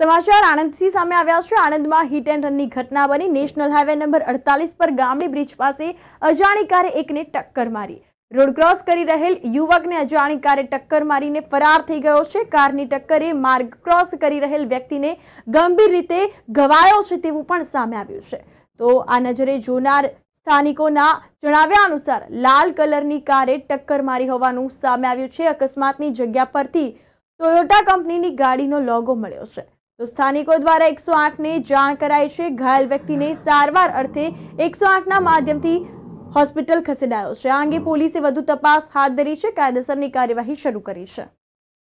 સમાચાર આણંદથી સામે આવ્યા છે આણંદમાં હિટ એન્ડ રનની ઘટના બની નેશનલ હાઈવે નંબર અડતાલીસ પર ગામડી બ્રિજ પાસે અજાણી કારે એકને ટક્કર મારી રોડ ક્રોસ કરી રહેલ યુવકને અજાણી કારે ટક્કર મારીને ફરાર થઈ ગયો છે કારની ટક્કરે માર્ગ ક્રોસ કરી રહેલ વ્યક્તિને ગંભીર રીતે ઘવાયો છે તેવું પણ સામે આવ્યું છે તો આ નજરે જોનાર સ્થાનિકોના જણાવ્યા અનુસાર લાલ કલરની કારે ટક્કર મારી હોવાનું સામે આવ્યું છે અકસ્માતની જગ્યા પરથી ટોયોટા કંપનીની ગાડીનો લોગો મળ્યો છે તો સ્થાનિકો દ્વારા એકસો આઠને જાણ કરાઈ છે ઘાયલ વ્યક્તિને સારવાર અર્થે એકસો આઠના માધ્યમથી હોસ્પિટલ ખસેડાયો છે આ અંગે પોલીસે વધુ તપાસ હાથ ધરી છે કાયદેસરની કાર્યવાહી શરૂ કરી છે